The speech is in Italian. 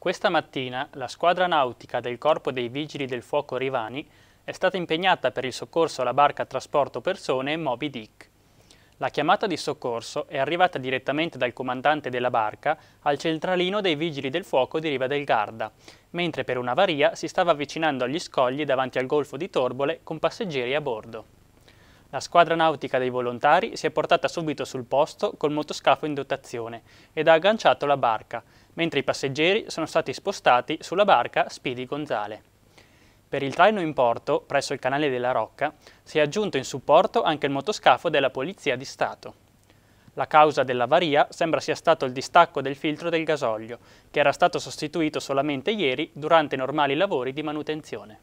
Questa mattina la squadra nautica del Corpo dei Vigili del Fuoco Rivani è stata impegnata per il soccorso alla barca trasporto persone Moby Dick. La chiamata di soccorso è arrivata direttamente dal comandante della barca al centralino dei Vigili del Fuoco di Riva del Garda, mentre per un'avaria si stava avvicinando agli scogli davanti al golfo di Torbole con passeggeri a bordo. La squadra nautica dei volontari si è portata subito sul posto col motoscafo in dotazione ed ha agganciato la barca, mentre i passeggeri sono stati spostati sulla barca Speedy Gonzale. Per il traino in porto, presso il canale della Rocca, si è aggiunto in supporto anche il motoscafo della Polizia di Stato. La causa dell'avaria sembra sia stato il distacco del filtro del gasolio, che era stato sostituito solamente ieri durante i normali lavori di manutenzione.